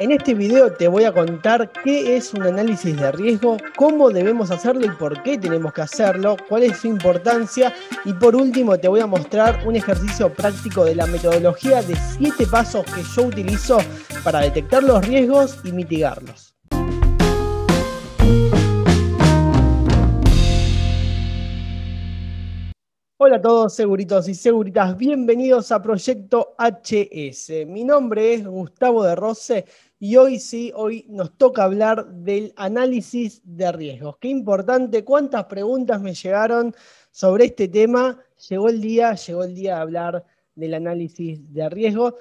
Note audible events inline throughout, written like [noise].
En este video te voy a contar qué es un análisis de riesgo, cómo debemos hacerlo y por qué tenemos que hacerlo, cuál es su importancia y por último te voy a mostrar un ejercicio práctico de la metodología de 7 pasos que yo utilizo para detectar los riesgos y mitigarlos. Hola a todos, seguritos y seguritas, bienvenidos a Proyecto HS. Mi nombre es Gustavo de Rose y hoy sí, hoy nos toca hablar del análisis de riesgos. Qué importante, cuántas preguntas me llegaron sobre este tema. Llegó el día, llegó el día de hablar del análisis de riesgo.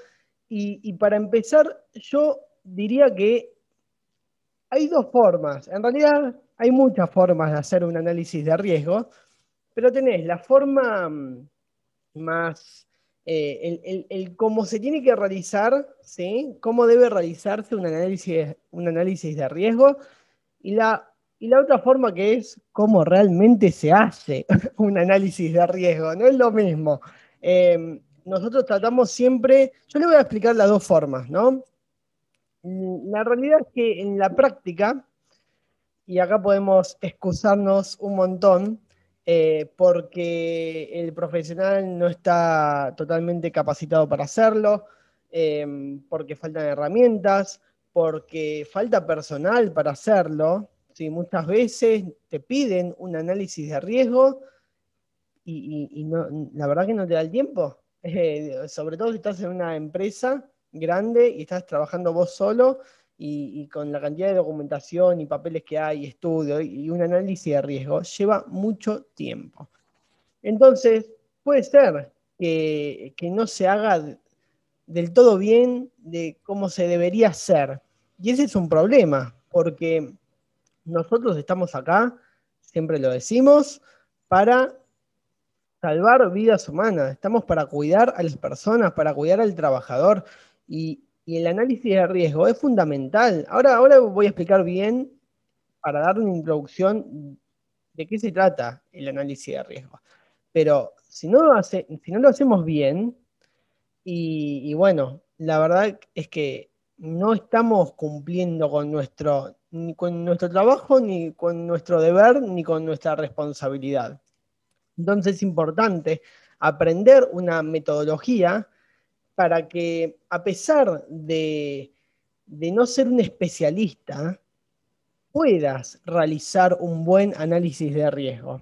Y, para empezar, yo diría que hay dos formas. En realidad hay muchas formas de hacer un análisis de riesgos, pero tenés la forma mm, más eh, el, el, el, cómo se tiene que realizar, ¿sí? cómo debe realizarse un análisis, un análisis de riesgo, y la, y la otra forma que es cómo realmente se hace [laughs] un análisis de riesgo, no es lo mismo. Em, nosotros tratamos siempre, yo le voy a explicar las dos formas, ¿no? Mm, la realidad es que en la práctica, y acá podemos excusarnos un montón, eh, porque el profesional no está totalmente capacitado para hacerlo, eh, porque faltan herramientas, porque falta personal para hacerlo. ¿sí? Muchas veces te piden un análisis de riesgo y, la verdad que no te da el tiempo. [laughs] Eh, sobre todo si estás en una empresa grande y estás trabajando vos solo y, con la cantidad de documentación y papeles que hay, estudio y un análisis de riesgo, lleva mucho tiempo. Entonces, puede ser que, que no se haga del todo bien de cómo se debería hacer. Y ese es un problema, porque nosotros estamos acá, siempre lo decimos, para salvar vidas humanas, estamos para cuidar a las personas, para cuidar al trabajador. Y y el análisis de riesgo es fundamental. Ahora, ahora voy a explicar bien, para dar una introducción, de qué se trata el análisis de riesgo. Pero si no lo, si no lo hacemos bien, y, bueno, la verdad es que no estamos cumpliendo con nuestro, con nuestro trabajo, ni con nuestro deber, ni con nuestra responsabilidad. Entonces es importante aprender una metodología para que, a pesar de, no ser un especialista, puedas realizar un buen análisis de riesgo.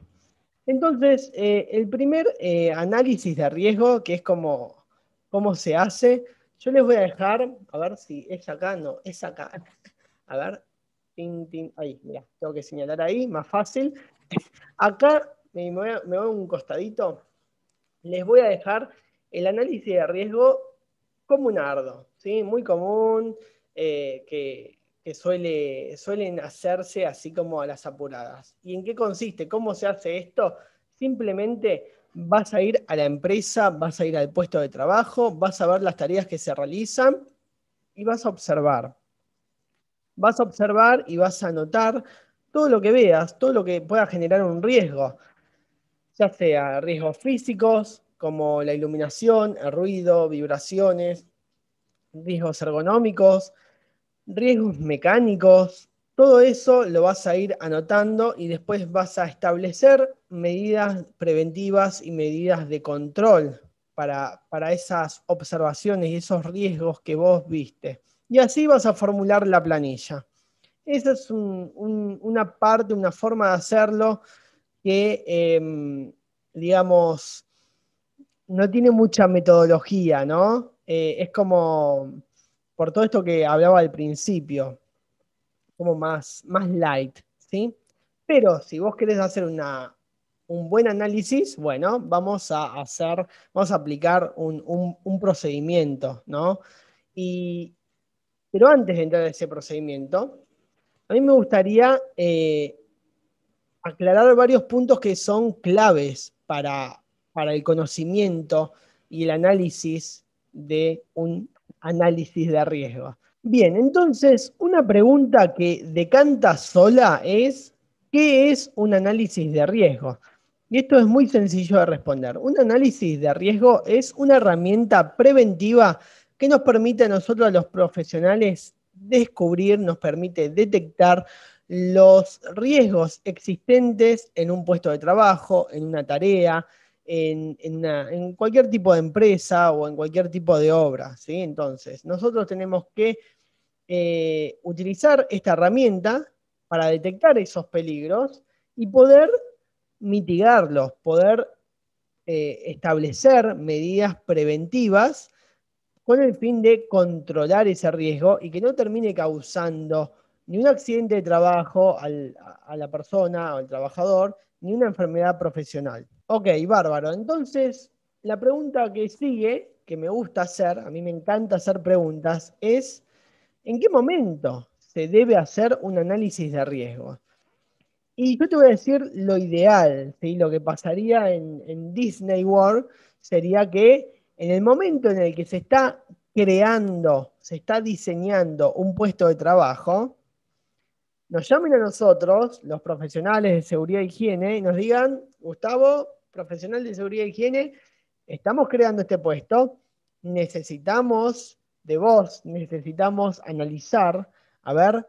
Entonces, eh, el primer eh, análisis de riesgo, que es como cómo se hace, yo les voy a dejar, a ver si es acá, no, es acá. A ver, ahí, mira, tengo que señalar ahí, más fácil. Acá me me voy a un costadito, les voy a dejar el análisis de riesgo un ¿sí? muy común, eh, que, suelen hacerse así como a las apuradas. ¿Y en qué consiste? ¿Cómo se hace esto? Simplemente vas a ir a la empresa, vas a ir al puesto de trabajo, vas a ver las tareas que se realizan y vas a observar. Vas a observar y vas a notar todo lo que veas, todo lo que pueda generar un riesgo, ya sea riesgos físicos, como la iluminación, el ruido, vibraciones, riesgos ergonómicos, riesgos mecánicos, todo eso lo vas a ir anotando y después vas a establecer medidas preventivas y medidas de control para, para, esas observaciones y esos riesgos que vos viste. Y así vas a formular la planilla. Esa es una parte, una forma de hacerlo que, em, digamos, no tiene mucha metodología, ¿no? Eh, es como, por todo esto que hablaba al principio, como más, más light, ¿sí? Pero si vos querés hacer un buen análisis, bueno, vamos a hacer, vamos a aplicar un, procedimiento, ¿no? Y, pero antes de entrar en ese procedimiento, a mí me gustaría eh, aclarar varios puntos que son claves para para el conocimiento y el análisis de un análisis de riesgo. Bien, entonces una pregunta que decanta sola es, ¿qué es un análisis de riesgo? Y esto es muy sencillo de responder. Un análisis de riesgo es una herramienta preventiva que nos permite a nosotros, a los profesionales, descubrir, nos permite detectar los riesgos existentes en un puesto de trabajo, en una tarea, en, cualquier tipo de empresa o en cualquier tipo de obra. ¿sí? Entonces, nosotros tenemos que eh, utilizar esta herramienta para detectar esos peligros y poder mitigarlos, poder eh, establecer medidas preventivas con el fin de controlar ese riesgo y que no termine causando ni un accidente de trabajo a la persona o al trabajador, ni una enfermedad profesional. Ok, bárbaro. Entonces, la pregunta que sigue, que me gusta hacer, a mí me encanta hacer preguntas, es ¿en qué momento se debe hacer un análisis de riesgo? Y yo te voy a decir lo ideal, lo que pasaría en, Disney World sería que en el momento en el que se está creando, se está diseñando un puesto de trabajo, nos llamen a nosotros, los profesionales de seguridad e higiene, y nos digan, Gustavo, profesional de seguridad y e higiene, estamos creando este puesto, necesitamos de vos, necesitamos analizar, a ver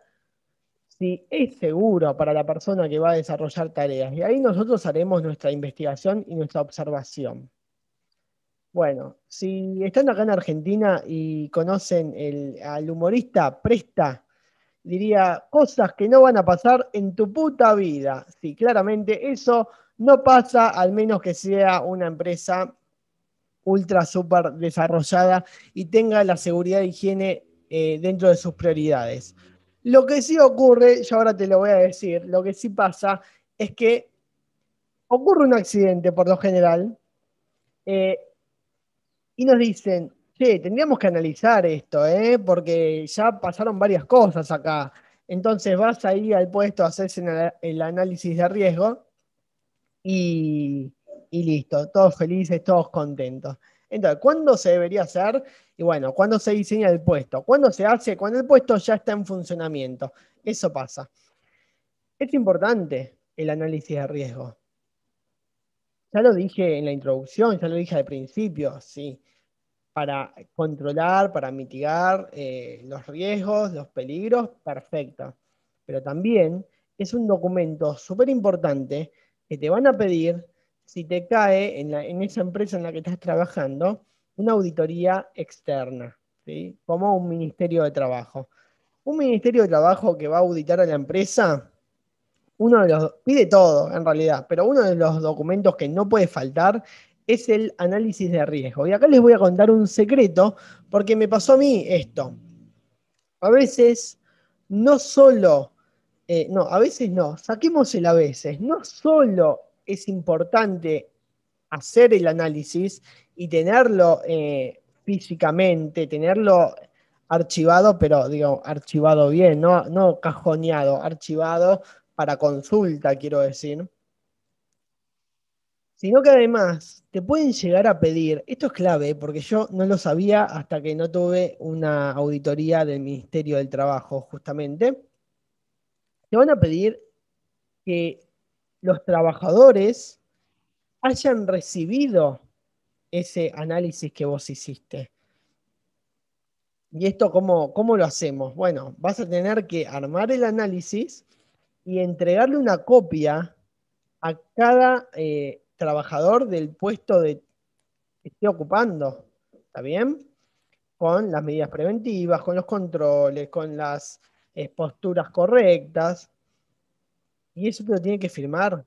si es seguro para la persona que va a desarrollar tareas. Y ahí nosotros haremos nuestra investigación y nuestra observación. Bueno, si están acá en Argentina y conocen al humorista Presta, diría cosas que no van a pasar en tu puta vida. Sí, claramente eso no pasa, al menos que sea una empresa ultra super desarrollada y tenga la seguridad de higiene eh, dentro de sus prioridades. Lo que sí ocurre, yo ahora te lo voy a decir, lo que sí pasa es que ocurre un accidente por lo general eh, y nos dicen, sí, tendríamos que analizar esto, eh, porque ya pasaron varias cosas acá. Entonces vas ahí al puesto, a hacerse el análisis de riesgo y, listo, todos felices, todos contentos. Entonces, ¿cuándo se debería hacer? Y bueno, ¿cuándo se diseña el puesto? ¿Cuándo se hace? Cuando el puesto ya está en funcionamiento. Eso pasa. Es importante el análisis de riesgo. Ya lo dije en la introducción, ya lo dije al principio, sí. Para controlar, para mitigar eh, los riesgos, los peligros, perfecto. Pero también es un documento súper importante que te van a pedir si te cae en, esa empresa en la que estás trabajando una auditoría externa, ¿sí? como un ministerio de trabajo. Un ministerio de trabajo que va a auditar a la empresa, uno de los, pide todo en realidad, pero uno de los documentos que no puede faltar es el análisis de riesgo. Y acá les voy a contar un secreto, porque me pasó a mí esto. A veces no solo eh, no, a veces no, saquemos el a veces. No solo es importante hacer el análisis y tenerlo eh, físicamente, tenerlo archivado, pero digo, archivado bien, no, no cajoneado, archivado para consulta, quiero decir. Sino que además te pueden llegar a pedir, esto es clave porque yo no lo sabía hasta que no tuve una auditoría del Ministerio del Trabajo, justamente te van a pedir que los trabajadores hayan recibido ese análisis que vos hiciste. ¿Y esto cómo, cómo lo hacemos? Bueno, vas a tener que armar el análisis y entregarle una copia a cada eh, trabajador del puesto que esté ocupando. ¿Está bien? Con las medidas preventivas, con los controles, con las eh, posturas correctas. Y eso te lo tiene que firmar.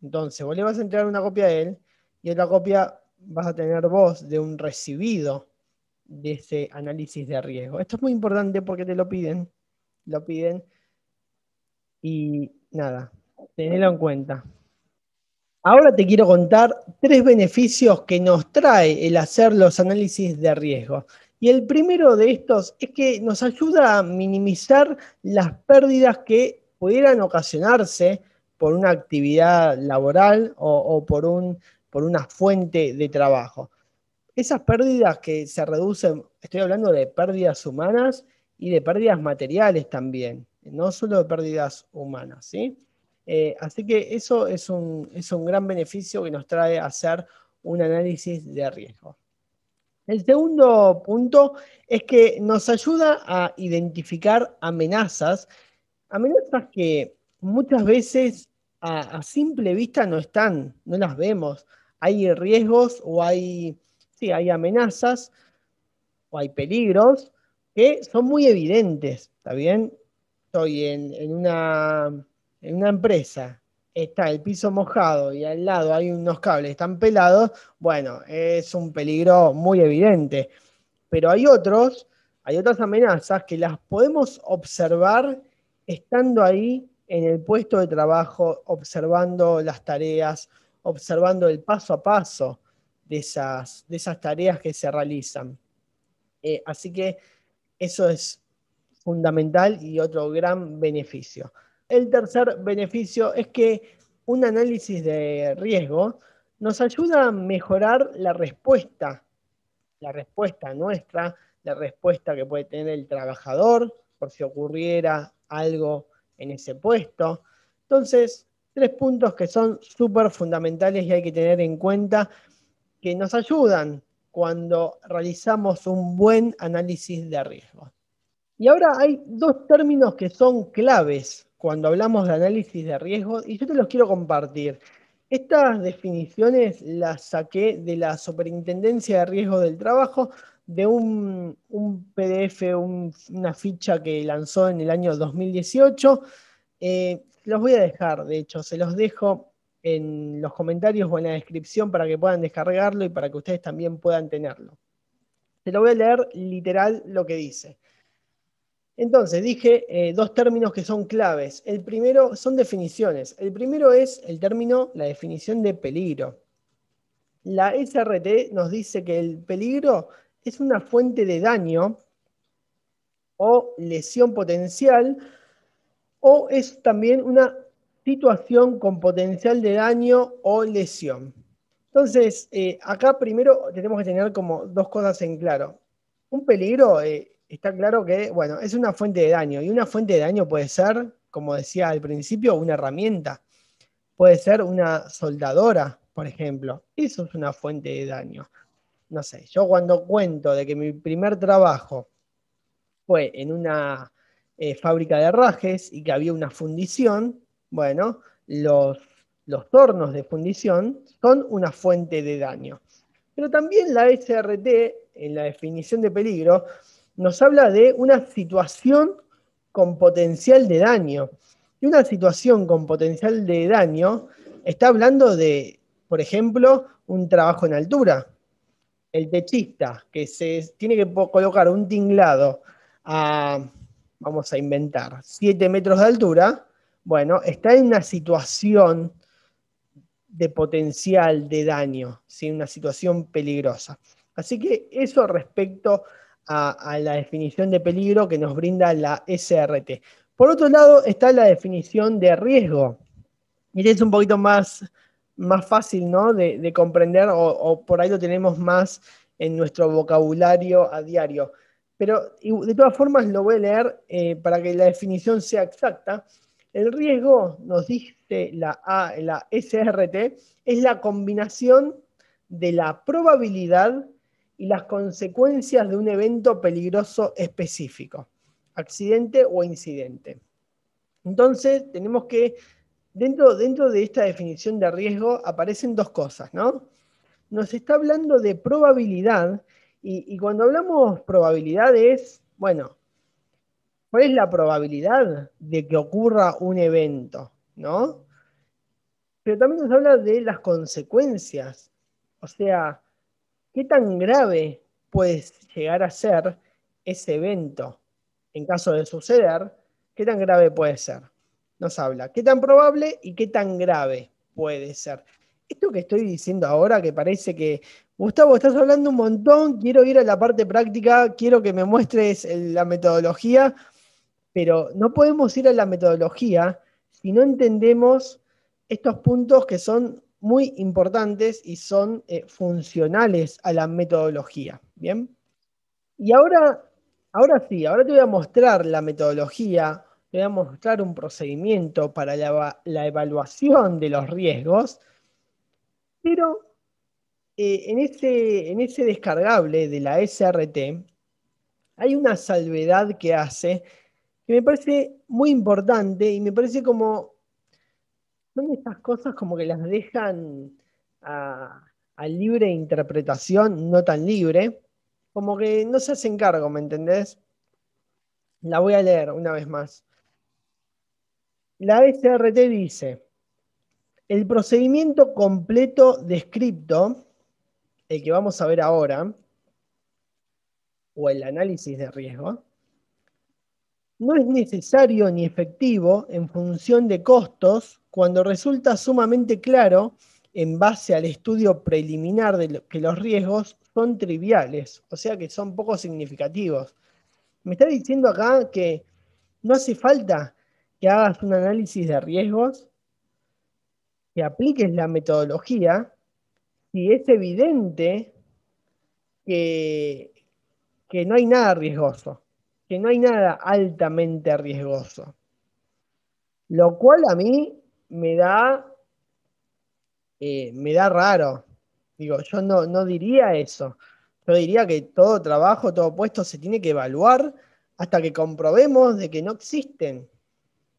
Entonces, vos le vas a entregar una copia a él y otra copia vas a tener vos de un recibido de ese análisis de riesgo. Esto es muy importante porque te lo piden. Lo piden. Y nada, tenelo en cuenta. Ahora te quiero contar tres beneficios que nos trae el hacer los análisis de riesgo. Y el primero de estos es que nos ayuda a minimizar las pérdidas que pudieran ocasionarse por una actividad laboral o, por, una fuente de trabajo. Esas pérdidas que se reducen, estoy hablando de pérdidas humanas y de pérdidas materiales también, no solo de pérdidas humanas. ¿sí? Eh, así que eso es es un gran beneficio que nos trae hacer un análisis de riesgo. El segundo punto es que nos ayuda a identificar amenazas, amenazas que muchas veces a, simple vista no están, no las vemos. Hay riesgos o hay, sí, hay amenazas o hay peligros que son muy evidentes, ¿está bien? Estoy en una empresa, está el piso mojado y al lado hay unos cables están pelados, bueno, es un peligro muy evidente. Pero hay otros, hay otras amenazas que las podemos observar estando ahí en el puesto de trabajo, observando las tareas, observando el paso a paso de esas, tareas que se realizan. Eh, así que eso es fundamental y otro gran beneficio. El tercer beneficio es que un análisis de riesgo nos ayuda a mejorar la respuesta, la respuesta nuestra, la respuesta que puede tener el trabajador por si ocurriera algo en ese puesto. Entonces, tres puntos que son súper fundamentales y hay que tener en cuenta que nos ayudan cuando realizamos un buen análisis de riesgo. Y ahora hay dos términos que son claves cuando hablamos de análisis de riesgo, y yo te los quiero compartir. Estas definiciones las saqué de la Superintendencia de Riesgo del Trabajo, de un, PDF, una ficha que lanzó en el año 2018. Eh, los voy a dejar, de hecho, se los dejo en los comentarios o en la descripción para que puedan descargarlo y para que ustedes también puedan tenerlo. Se lo voy a leer literal lo que dice. Entonces, dije eh, dos términos que son claves. El primero son definiciones. El primero es el término, la definición de peligro. La SRT nos dice que el peligro es una fuente de daño o lesión potencial o es también una situación con potencial de daño o lesión. Entonces, eh, acá primero tenemos que tener como dos cosas en claro. Un peligro es... Eh, está claro que, bueno, es una fuente de daño. Y una fuente de daño puede ser, como decía al principio, una herramienta. Puede ser una soldadora, por ejemplo. Eso es una fuente de daño. No sé, yo cuando cuento de que mi primer trabajo fue en una eh, fábrica de herrajes y que había una fundición, bueno, los, los tornos de fundición son una fuente de daño. Pero también la SRT, en la definición de peligro, nos habla de una situación con potencial de daño. Y una situación con potencial de daño está hablando de, por ejemplo, un trabajo en altura. El techista que se tiene que colocar un tinglado a, vamos a inventar, 7 metros de altura, bueno, está en una situación de potencial de daño, ¿sí? una situación peligrosa. Así que eso respecto a, la definición de peligro que nos brinda la SRT. Por otro lado está la definición de riesgo. Y es un poquito más, más fácil ¿no? de, comprender o, por ahí lo tenemos más en nuestro vocabulario a diario. Pero de todas formas lo voy a leer eh, para que la definición sea exacta. El riesgo, nos dice la, la SRT, es la combinación de la probabilidad y las consecuencias de un evento peligroso específico, accidente o incidente. Entonces, tenemos que, dentro, dentro de esta definición de riesgo, aparecen dos cosas, ¿no? Nos está hablando de probabilidad, y, cuando hablamos probabilidades, bueno, ¿cuál es la probabilidad de que ocurra un evento, ¿no? Pero también nos habla de las consecuencias, o sea, ¿Qué tan grave puede llegar a ser ese evento? En caso de suceder, ¿qué tan grave puede ser? Nos habla, ¿qué tan probable y qué tan grave puede ser? Esto que estoy diciendo ahora, que parece que, Gustavo, estás hablando un montón, quiero ir a la parte práctica, quiero que me muestres la metodología, pero no podemos ir a la metodología si no entendemos estos puntos que son muy importantes y son eh, funcionales a la metodología. ¿Bien? Y ahora, ahora sí, ahora te voy a mostrar la metodología, te voy a mostrar un procedimiento para la, evaluación de los riesgos, pero eh, en, ese, en ese descargable de la SRT hay una salvedad que hace que me parece muy importante y me parece como son estas cosas como que las dejan a, libre interpretación, no tan libre, como que no se hacen cargo, ¿me entendés? La voy a leer una vez más. La SRT dice, el procedimiento completo descripto, el que vamos a ver ahora, o el análisis de riesgo, no es necesario ni efectivo en función de costos cuando resulta sumamente claro en base al estudio preliminar de que los riesgos son triviales, o sea que son poco significativos. Me está diciendo acá que no hace falta que hagas un análisis de riesgos, que apliques la metodología, si es evidente que no hay nada riesgoso no hay nada altamente riesgoso. Lo cual a mí me da, eh, me da raro. Digo, yo no, diría eso. Yo diría que todo trabajo, todo puesto se tiene que evaluar hasta que comprobemos de que no existen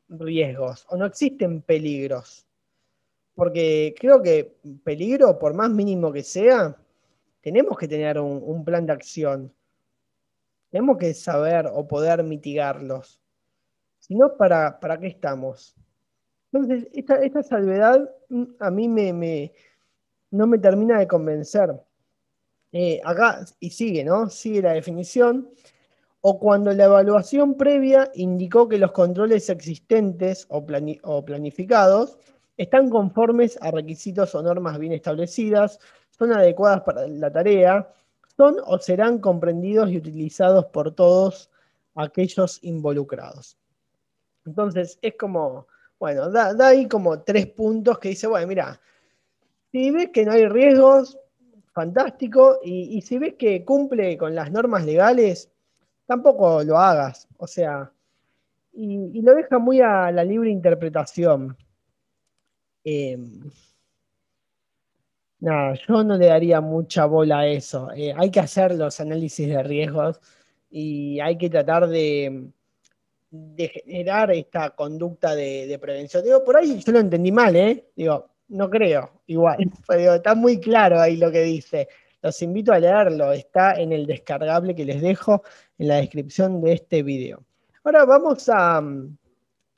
riesgos o no existen peligros. Porque creo que peligro, por más mínimo que sea, tenemos que tener un plan de acción. Tenemos que saber o poder mitigarlos. Si no, ¿para, qué estamos? Entonces, esta, salvedad mm, a mí me, no me termina de convencer. Eh, acá, y sigue, ¿no? Sigue la definición. O cuando la evaluación previa indicó que los controles existentes o planificados están conformes a requisitos o normas bien establecidas, son adecuadas para la tarea, son o serán comprendidos y utilizados por todos aquellos involucrados. Entonces, es como, bueno, da, ahí como tres puntos que dice, bueno, mira, si ves que no hay riesgos, fantástico, y, si ves que cumple con las normas legales, tampoco lo hagas, o sea, y, lo deja muy a la libre interpretación. Em, no, yo no le daría mucha bola a eso. Eh, hay que hacer los análisis de riesgos y hay que tratar de, generar esta conducta de, prevención. Digo, por ahí yo lo entendí mal, ¿eh? Digo, no creo, igual. [laughs] está muy claro ahí lo que dice. Los invito a leerlo, está en el descargable que les dejo en la descripción de este video. Ahora vamos a,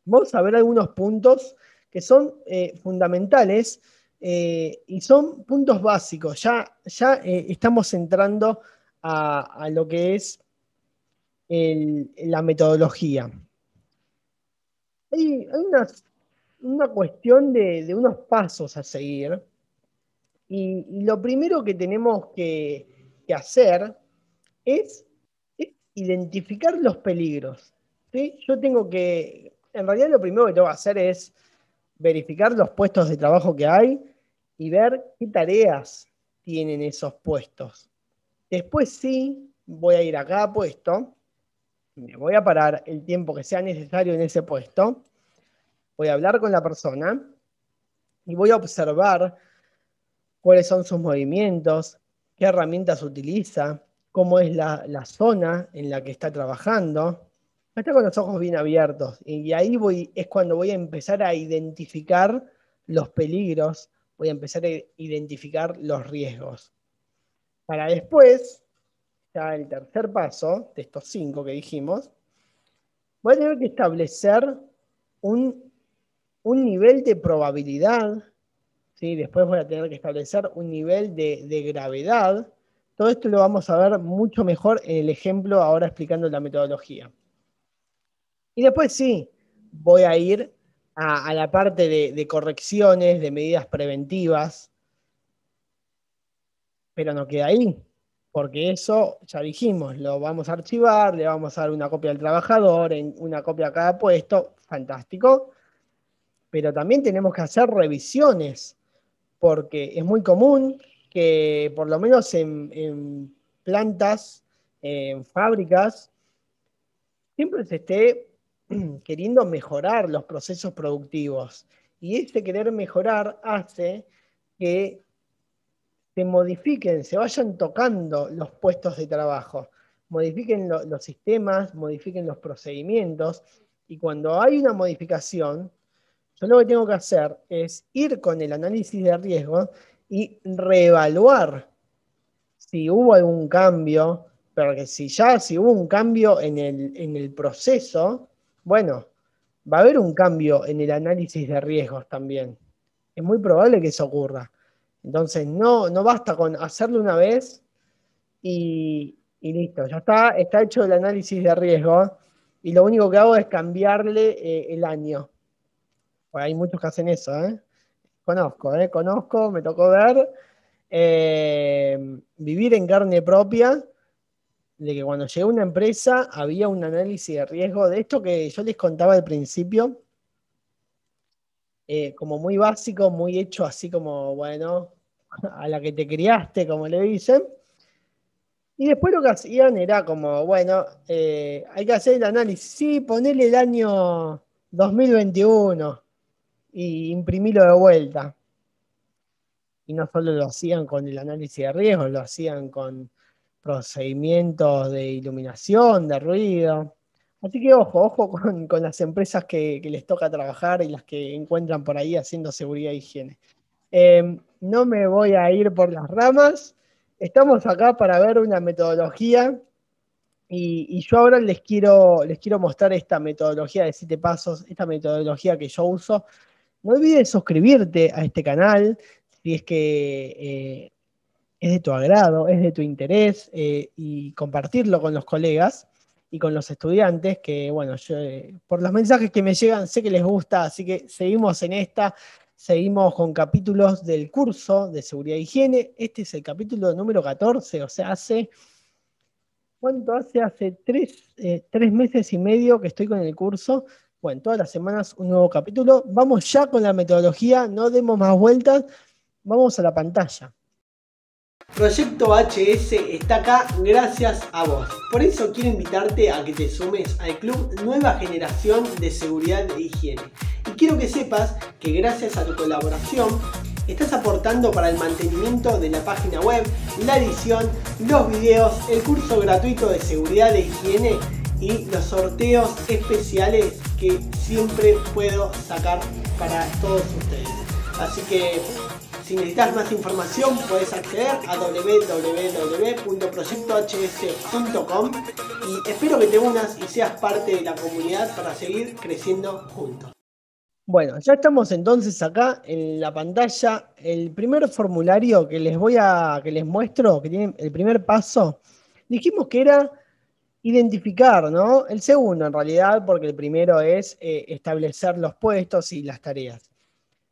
vamos a ver algunos puntos que son eh, fundamentales eh, y son puntos básicos. Ya, ya eh, estamos entrando a, lo que es la metodología. Hay, una, cuestión de, unos pasos a seguir. Y, lo primero que tenemos que, hacer es, identificar los peligros. Yo tengo que, en realidad lo primero que tengo que hacer es verificar los puestos de trabajo que hay y ver qué tareas tienen esos puestos. Después sí, voy a ir a cada puesto, me voy a parar el tiempo que sea necesario en ese puesto, voy a hablar con la persona y voy a observar cuáles son sus movimientos, qué herramientas utiliza, cómo es la, la zona en la que está trabajando, está con los ojos bien abiertos. Y, ahí voy, es cuando voy a empezar a identificar los peligros, voy a empezar a identificar los riesgos. Para después, ya el tercer paso de estos cinco que dijimos, voy a tener que establecer un, nivel de probabilidad, ¿sí? después voy a tener que establecer un nivel de gravedad. Todo esto lo vamos a ver mucho mejor en el ejemplo ahora explicando la metodología. Y después sí, voy a ir a, la parte de, correcciones, de medidas preventivas, pero no queda ahí, porque eso, ya dijimos, lo vamos a archivar, le vamos a dar una copia al trabajador, una copia a cada puesto, fantástico, pero también tenemos que hacer revisiones, porque es muy común que por lo menos en plantas, en fábricas, siempre se esté [clears throat] queriendo mejorar los procesos productivos. Y este querer mejorar hace que se modifiquen, se vayan tocando los puestos de trabajo, modifiquen los sistemas, modifiquen los procedimientos. Y cuando hay una modificación, yo lo que tengo que hacer es ir con el análisis de riesgo y reevaluar si hubo algún cambio, porque si ya si hubo un cambio en el proceso, bueno, va a haber un cambio en el análisis de riesgos también. Es muy probable que eso ocurra. Entonces, no, basta con hacerlo una vez y, listo, ya está, está hecho el análisis de riesgo y lo único que hago es cambiarle eh, el año. hay muchos que hacen eso, ¿eh? Conozco, ¿eh? Conozco, me tocó ver. Eh, vivir en carne propia de que cuando llegué a una empresa había un análisis de riesgo de esto que yo les contaba al principio, eh, como muy básico, muy hecho así como, bueno, a la que te criaste, como le dicen. Y después lo que hacían era como, bueno, eh, hay que hacer el análisis, sí, ponerle el año 2021 y imprimirlo de vuelta. Y no solo lo hacían con el análisis de riesgo, lo hacían con procedimientos de iluminación, de ruido. Así que ojo, ojo [laughs] con, las empresas que, les toca trabajar y las que encuentran por ahí haciendo seguridad e higiene. Em, no me voy a ir por las ramas. Estamos acá para ver una metodología y, yo ahora les quiero, les quiero mostrar esta metodología de siete pasos, esta metodología que yo uso. No olvides suscribirte a este canal si es que eh, es de tu agrado, es de tu interés eh, y compartirlo con los colegas y con los estudiantes, que bueno, yo, eh, por los mensajes que me llegan sé que les gusta, así que seguimos en esta, seguimos con capítulos del curso de seguridad e higiene. Este es el capítulo número 14, o sea, hace... ¿Cuánto hace? Hace tres, eh, tres meses y medio que estoy con el curso. Bueno, todas las semanas un nuevo capítulo. Vamos ya con la metodología, no demos más vueltas. Vamos a la pantalla. Proyecto HS está acá gracias a vos. Por eso quiero invitarte a que te sumes al club Nueva Generación de Seguridad e Higiene. Y quiero que sepas que gracias a tu colaboración estás aportando para el mantenimiento de la página web, la edición, los videos, el curso gratuito de seguridad e higiene y los sorteos especiales que siempre puedo sacar para todos ustedes. Así que si necesitas más información, puedes acceder a www.proyectohs.com y espero que te unas y seas parte de la comunidad para seguir creciendo juntos. Bueno, ya estamos entonces acá en la pantalla. El primer formulario que les voy a que les muestro, que tiene el primer paso, dijimos que era identificar, ¿no? El segundo en realidad, porque el primero es eh, establecer los puestos y las tareas.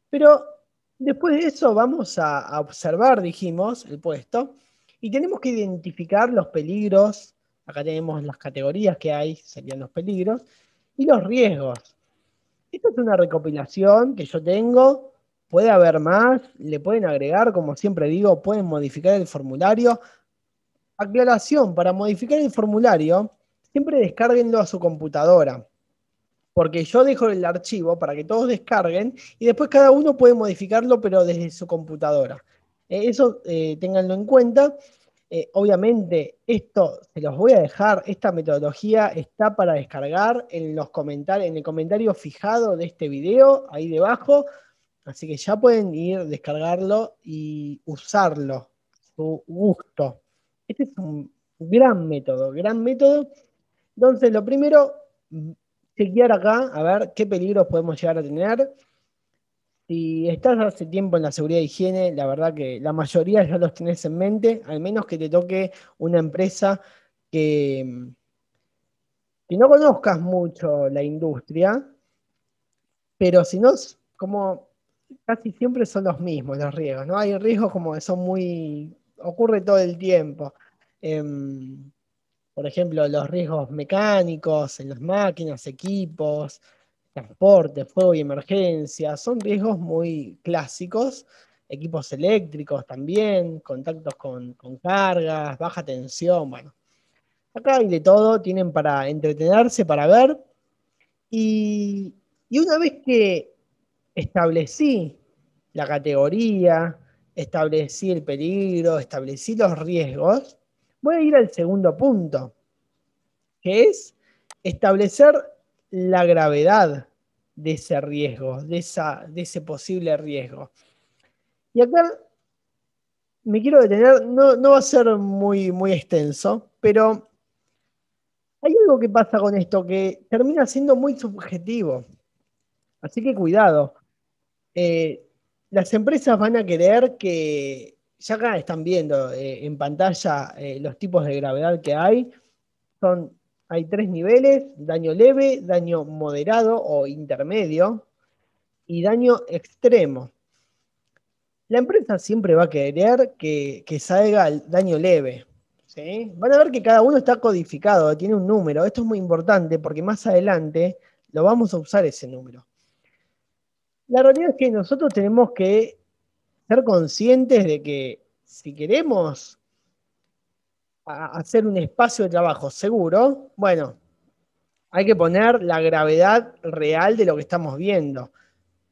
Pero Después de eso vamos a, observar, dijimos, el puesto y tenemos que identificar los peligros. Acá tenemos las categorías que hay, serían los peligros, y los riesgos. Esta es una recopilación que yo tengo, puede haber más, le pueden agregar, como siempre digo, pueden modificar el formulario. Aclaración, para modificar el formulario, siempre descarguenlo a su computadora porque yo dejo el archivo para que todos descarguen y después cada uno puede modificarlo, pero desde su computadora. Eh, eso eh, tenganlo en cuenta. Eh, obviamente, esto se los voy a dejar, esta metodología está para descargar en, los comentarios, en el comentario fijado de este video, ahí debajo. Así que ya pueden ir, descargarlo y usarlo a su gusto. Este es un gran método, gran método. Entonces, lo primero, chequear acá, a ver qué peligros podemos llegar a tener. Si estás hace tiempo en la seguridad de higiene, la verdad que la mayoría ya los tenés en mente, al menos que te toque una empresa que, que no conozcas mucho la industria, pero si no, como casi siempre son los mismos los riesgos, ¿no? Hay riesgos como que son muy, ocurre todo el tiempo. Em, por ejemplo, los riesgos mecánicos en las máquinas, equipos, transporte, fuego y emergencia, son riesgos muy clásicos, equipos eléctricos también, contactos con, cargas, baja tensión, bueno. Acá hay de todo, tienen para entretenerse, para ver. Y, y una vez que establecí la categoría, establecí el peligro, establecí los riesgos, Voy a ir al segundo punto, que es establecer la gravedad de ese riesgo, de, esa, de ese posible riesgo. Y acá me quiero detener, no, va a ser muy, muy extenso, pero hay algo que pasa con esto que termina siendo muy subjetivo. Así que cuidado. Eh, las empresas van a querer que ya acá están viendo eh, en pantalla eh, los tipos de gravedad que hay. Son, hay tres niveles, daño leve, daño moderado o intermedio y daño extremo. La empresa siempre va a querer que, salga el daño leve. Van a ver que cada uno está codificado, tiene un número. Esto es muy importante porque más adelante lo vamos a usar ese número. La realidad es que nosotros tenemos que ser conscientes de que si queremos hacer un espacio de trabajo seguro, bueno, hay que poner la gravedad real de lo que estamos viendo.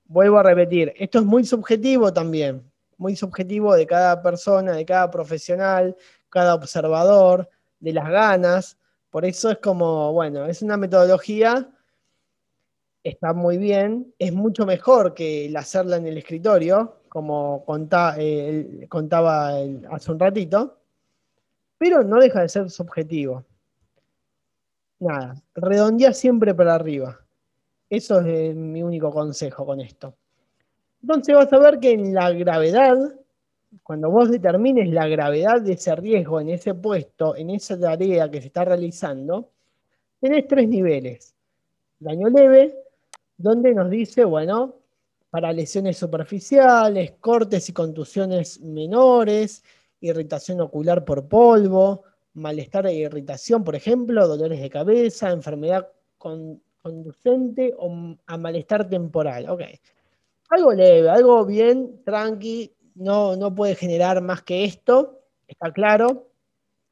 Vuelvo a repetir, esto es muy subjetivo también, muy subjetivo de cada persona, de cada profesional, cada observador, de las ganas. Por eso es como, bueno, es una metodología, está muy bien, es mucho mejor que el hacerla en el escritorio, como eh, contaba hace un ratito, pero no deja de ser subjetivo. Nada, redondea siempre para arriba. Eso es eh, mi único consejo con esto. Entonces vas a ver que en la gravedad, cuando vos determines la gravedad de ese riesgo en ese puesto, en esa tarea que se está realizando, tenés tres niveles. Daño leve, donde nos dice, bueno, para lesiones superficiales, cortes y contusiones menores, irritación ocular por polvo, malestar e irritación, por ejemplo, dolores de cabeza, enfermedad con, conducente o a malestar temporal. okay Algo leve, algo bien, tranqui, no, no puede generar más que esto, está claro.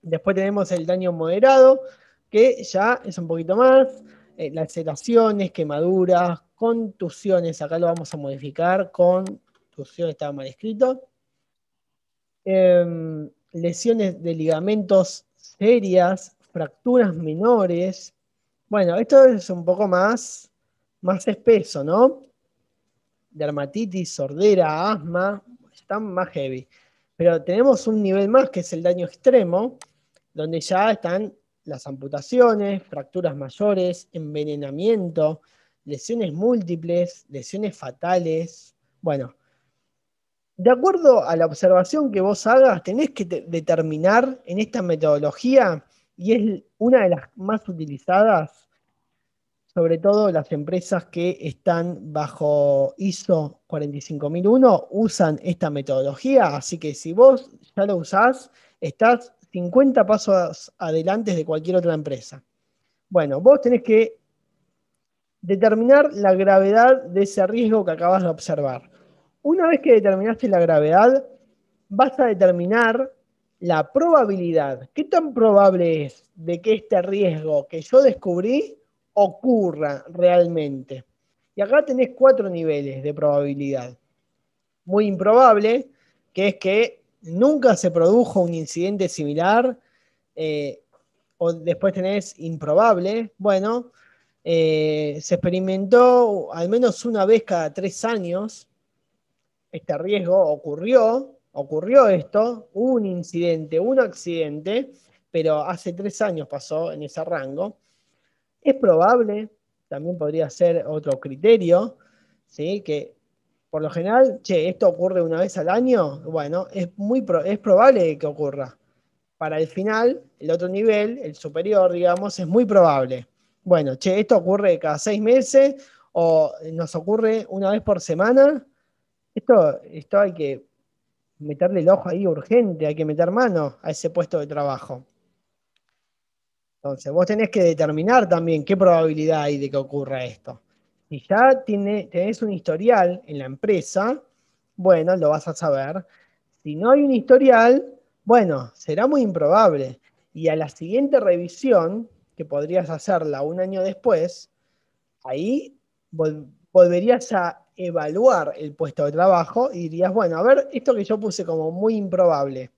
Después tenemos el daño moderado, que ya es un poquito más, las eh, laceraciones, quemaduras, contusiones, acá lo vamos a modificar, contusiones, estaba mal escrito. Em, lesiones de ligamentos serias, fracturas menores. Bueno, esto es un poco más, más espeso, ¿no? Dermatitis, sordera, asma, están más heavy. Pero tenemos un nivel más que es el daño extremo, donde ya están las amputaciones, fracturas mayores, envenenamiento, lesiones múltiples, lesiones fatales. Bueno, de acuerdo a la observación que vos hagas, tenés que determinar en esta metodología, y es una de las más utilizadas, sobre todo las empresas que están bajo ISO 45001 usan esta metodología, así que si vos ya lo usás, estás 50 pasos adelante de cualquier otra empresa. Bueno, vos tenés que determinar la gravedad de ese riesgo que acabas de observar. Una vez que determinaste la gravedad, vas a determinar la probabilidad. ¿Qué tan probable es de que este riesgo que yo descubrí ocurra realmente? Y acá tenés cuatro niveles de probabilidad. Muy improbable, que es que nunca se produjo un incidente similar, eh, o después tenés improbable, bueno, eh, se experimentó al menos una vez cada tres años este riesgo, ocurrió, ocurrió esto, hubo un incidente, un accidente, pero hace tres años pasó en ese rango. Es probable, también podría ser otro criterio, ¿sí? que por lo general, che, esto ocurre una vez al año, bueno, es, muy es probable que ocurra. Para el final, el otro nivel, el superior, digamos, es muy probable. Bueno, che, esto ocurre cada seis meses o nos ocurre una vez por semana. Esto, hay que meterle el ojo ahí urgente, hay que meter mano a ese puesto de trabajo. Entonces, vos tenés que determinar también qué probabilidad hay de que ocurra esto. Si ya tiene, tenés un historial en la empresa, bueno, lo vas a saber. Si no hay un historial, bueno, será muy improbable. Y a la siguiente revisión que podrías hacerla un año después, ahí volverías a evaluar el puesto de trabajo y dirías, bueno, a ver, esto que yo puse como muy improbable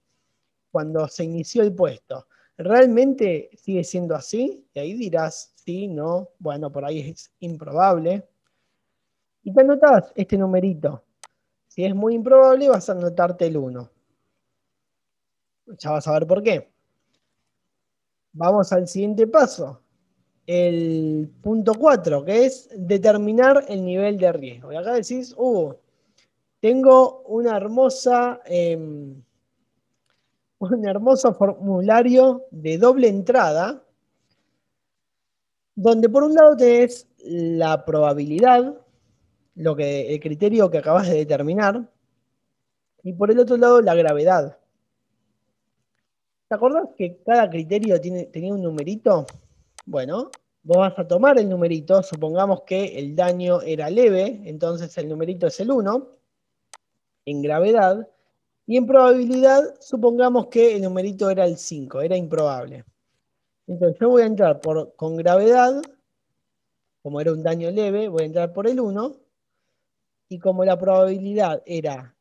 cuando se inició el puesto, ¿realmente sigue siendo así? Y ahí dirás, sí, no, bueno, por ahí es improbable. Y te anotas este numerito. Si es muy improbable, vas a anotarte el 1. Ya vas a ver por qué. Vamos al siguiente paso, el punto 4, que es determinar el nivel de riesgo. Y acá decís, uh, tengo em, un hermoso formulario de doble entrada, donde por un lado tenés la probabilidad, lo que, el criterio que acabas de determinar, y por el otro lado la gravedad. ¿Te acordás que cada criterio tenía un numerito? Bueno, vos vas a tomar el numerito, supongamos que el daño era leve, entonces el numerito es el 1, en gravedad, y en probabilidad, supongamos que el numerito era el 5, era improbable. Entonces yo voy a entrar por, con gravedad, como era un daño leve, voy a entrar por el 1, y como la probabilidad era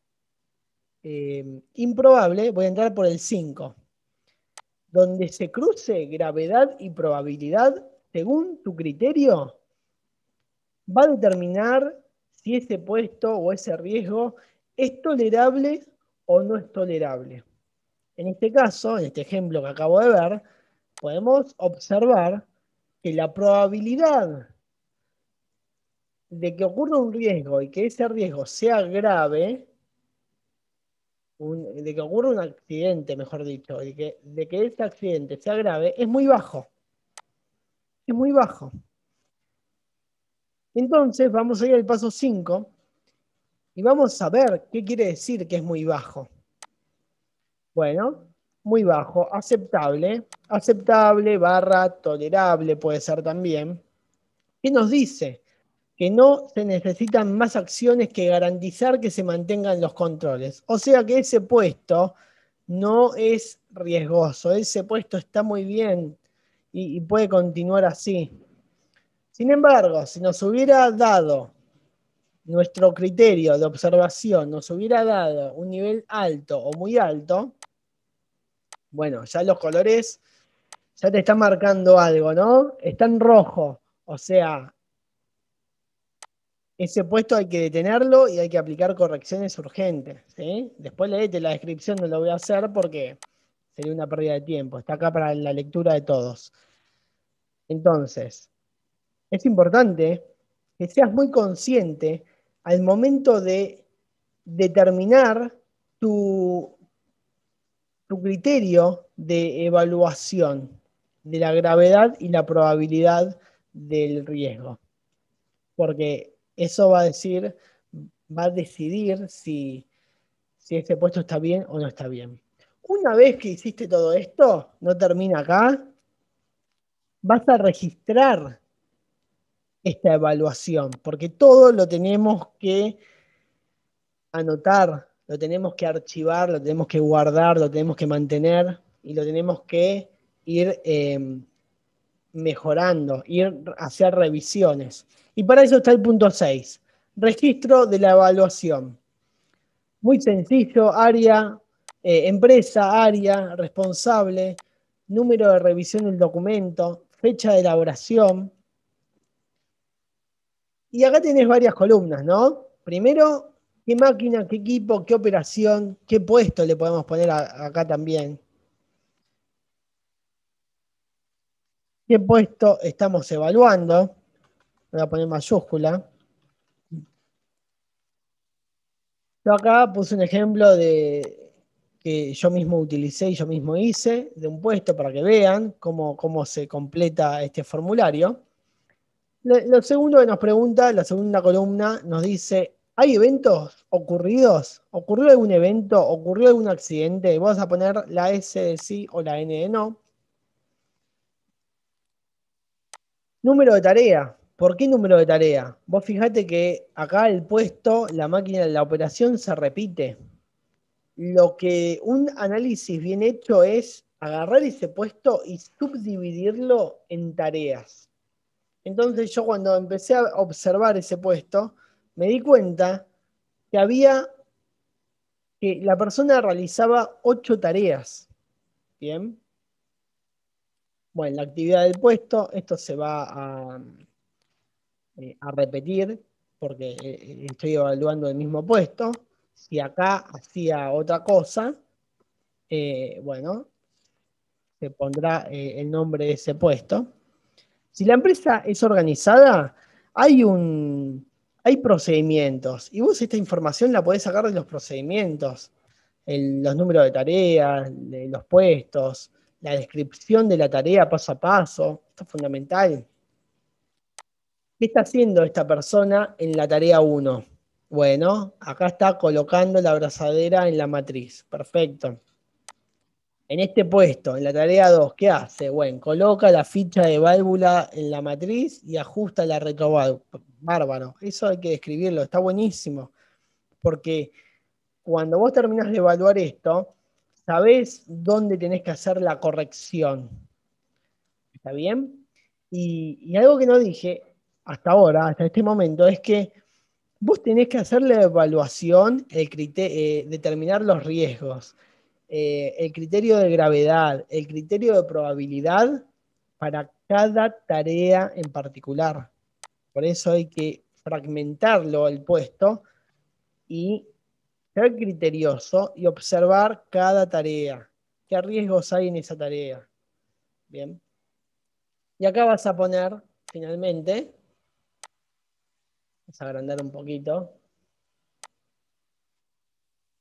eh, improbable, voy a entrar por el 5 donde se cruce gravedad y probabilidad, según tu criterio, va a determinar si ese puesto o ese riesgo es tolerable o no es tolerable. En este caso, en este ejemplo que acabo de ver, podemos observar que la probabilidad de que ocurra un riesgo y que ese riesgo sea grave de que ocurra un accidente, mejor dicho, de que, de ese accidente sea grave, es muy bajo. Es muy bajo. Entonces vamos a ir al paso 5 y vamos a ver qué quiere decir que es muy bajo. Bueno, muy bajo, aceptable, aceptable barra tolerable puede ser también. ¿Qué nos dice? que no se necesitan más acciones que garantizar que se mantengan los controles. O sea que ese puesto no es riesgoso, ese puesto está muy bien y, puede continuar así. Sin embargo, si nos hubiera dado nuestro criterio de observación, nos hubiera dado un nivel alto o muy alto, bueno, ya los colores ya te están marcando algo, ¿no? Está en rojo, o sea, ese puesto hay que detenerlo y hay que aplicar correcciones urgentes. Después leete la descripción, no lo voy a hacer porque sería una pérdida de tiempo. Está acá para la lectura de todos. Entonces, es importante que seas muy consciente al momento de determinar tu, tu criterio de evaluación de la gravedad y la probabilidad del riesgo. Porque eso va a decir, va a decidir si, si ese puesto está bien o no está bien. Una vez que hiciste todo esto, no termina acá, vas a registrar esta evaluación, porque todo lo tenemos que anotar, lo tenemos que archivar, lo tenemos que guardar, lo tenemos que mantener y lo tenemos que ir eh, mejorando, ir a hacer revisiones. Y para eso está el punto 6, registro de la evaluación. Muy sencillo, área, eh, empresa, área, responsable, número de revisión del documento, fecha de elaboración. Y acá tenés varias columnas, ¿no? Primero, qué máquina, qué equipo, qué operación, qué puesto le podemos poner acá también. ¿Qué puesto estamos evaluando? voy a poner mayúscula. Yo acá puse un ejemplo de que yo mismo utilicé y yo mismo hice de un puesto para que vean cómo, se completa este formulario. Lo, segundo que nos pregunta, la segunda columna, nos dice, ¿hay eventos ocurridos? ¿Ocurrió algún evento? ¿Ocurrió algún accidente? Vamos a poner la S de sí o la N de no. Número de tarea. ¿Por qué número de tarea? Vos fijate que acá el puesto, la máquina, la operación se repite. Lo que un análisis bien hecho es agarrar ese puesto y subdividirlo en tareas. Entonces yo cuando empecé a observar ese puesto, me di cuenta que había que la persona realizaba ocho tareas. Bien. Bueno, la actividad del puesto, esto se va a, eh, a repetir, porque eh, eh, estoy evaluando el mismo puesto. Si acá hacía otra cosa, bueno, se pondrá el nombre de ese puesto. Si la empresa es organizada, hay un, hay procedimientos. Y vos esta información la podés sacar de los procedimientos, los números de tareas, de los puestos, la descripción de la tarea paso a paso. Esto es fundamental. ¿Qué está haciendo esta persona en la tarea 1? Bueno, acá está colocando la abrazadera en la matriz. Perfecto. En este puesto, en la tarea 2, ¿qué hace? Bueno, coloca la ficha de válvula en la matriz y ajusta la retroválvula. Bárbaro. Eso hay que describirlo. Está buenísimo. Porque cuando vos terminás de evaluar esto, sabés dónde tenés que hacer la corrección. ¿Está bien? Y, y algo que no dije hasta ahora, hasta este momento, es que vos tenés que hacer la evaluación, el eh, determinar los riesgos, eh, el criterio de gravedad, el criterio de probabilidad para cada tarea en particular. Por eso hay que fragmentarlo el puesto y ser criterioso y observar cada tarea. ¿Qué riesgos hay en esa tarea? Bien. Y acá vas a poner, finalmente, Vamos a agrandar un poquito.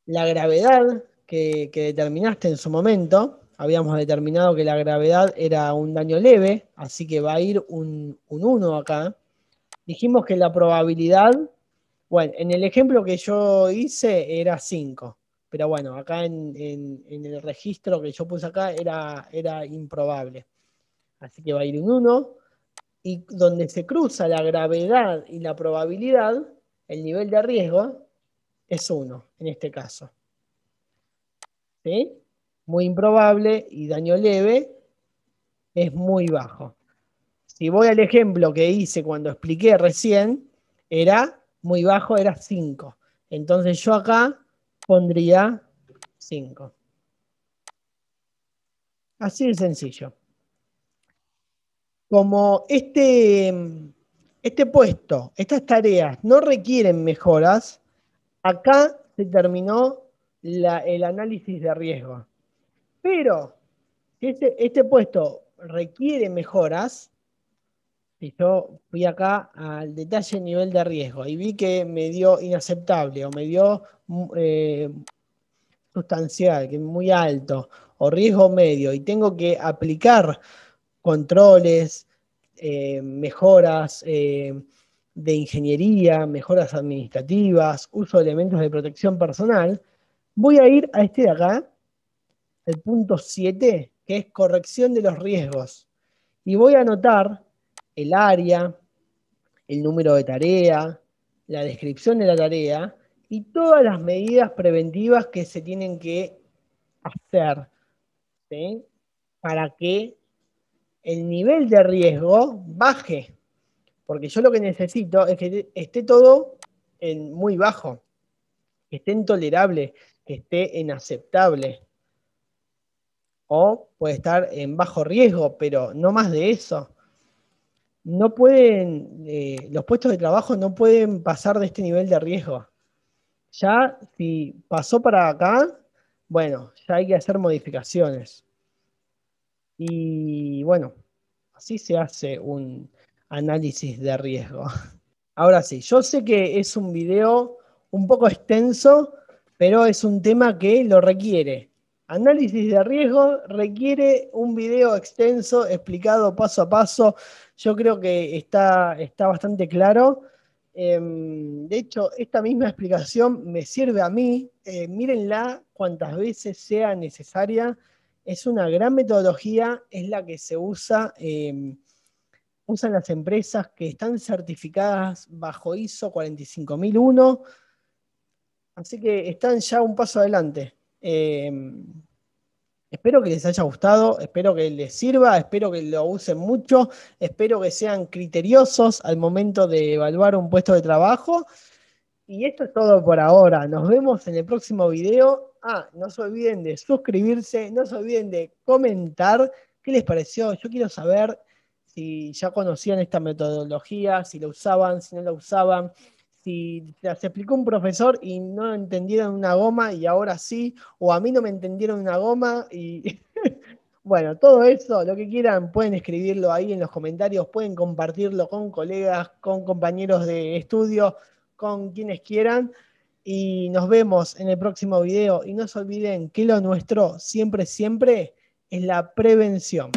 La gravedad que, determinaste en su momento, habíamos determinado que la gravedad era un daño leve, así que va a ir un 1 acá. Dijimos que la probabilidad, bueno, en el ejemplo que yo hice era 5, pero bueno, acá en, el registro que yo puse acá era, era improbable. Así que va a ir un 1 y donde se cruza la gravedad y la probabilidad, el nivel de riesgo es 1 en este caso. ¿Sí? Muy improbable y daño leve es muy bajo. Si voy al ejemplo que hice cuando expliqué recién, era muy bajo, era 5. Entonces yo acá pondría 5. Así de sencillo como este, este puesto, estas tareas no requieren mejoras, acá se terminó el análisis de riesgo. Pero si este, este puesto requiere mejoras, y yo fui acá al detalle nivel de riesgo y vi que me dio inaceptable o me dio eh, sustancial, que es muy alto, o riesgo medio, y tengo que aplicar controles, eh, mejoras eh, de ingeniería, mejoras administrativas, uso de elementos de protección personal, voy a ir a este de acá, el punto 7, que es corrección de los riesgos. Y voy a anotar el área, el número de tarea, la descripción de la tarea y todas las medidas preventivas que se tienen que hacer para que el nivel de riesgo baje. Porque yo lo que necesito es que esté todo en muy bajo, que esté intolerable, que esté inaceptable, O puede estar en bajo riesgo, pero no más de eso. No pueden, eh, los puestos de trabajo no pueden pasar de este nivel de riesgo. Ya si pasó para acá, bueno, ya hay que hacer modificaciones. Y bueno, así se hace un análisis de riesgo. [laughs] Ahora sí, yo sé que es un video un poco extenso, pero es un tema que lo requiere. Análisis de riesgo requiere un video extenso, explicado paso a paso. Yo creo que está, bastante claro. Em, de hecho, esta misma explicación me sirve a mí. Eh, mírenla cuantas veces sea necesaria es una gran metodología, es la que se usa, em, usan las empresas que están certificadas bajo ISO 45001, así que están ya un paso adelante. Em, espero que les haya gustado, espero que les sirva, espero que lo usen mucho, espero que sean criteriosos al momento de evaluar un puesto de trabajo y esto es todo por ahora. Nos vemos en el próximo video. Ah, no se olviden de suscribirse, no se olviden de comentar qué les pareció. Yo quiero saber si ya conocían esta metodología, si la usaban, si no la usaban, si se explicó un profesor y no entendieron una goma y ahora sí, o a mí no me entendieron una goma y [laughs] bueno, todo eso, lo que quieran, pueden escribirlo ahí en los comentarios, pueden compartirlo con colegas, con compañeros de estudio, con quienes quieran y nos vemos en el próximo video. Y no se olviden que lo nuestro siempre, siempre es la prevención.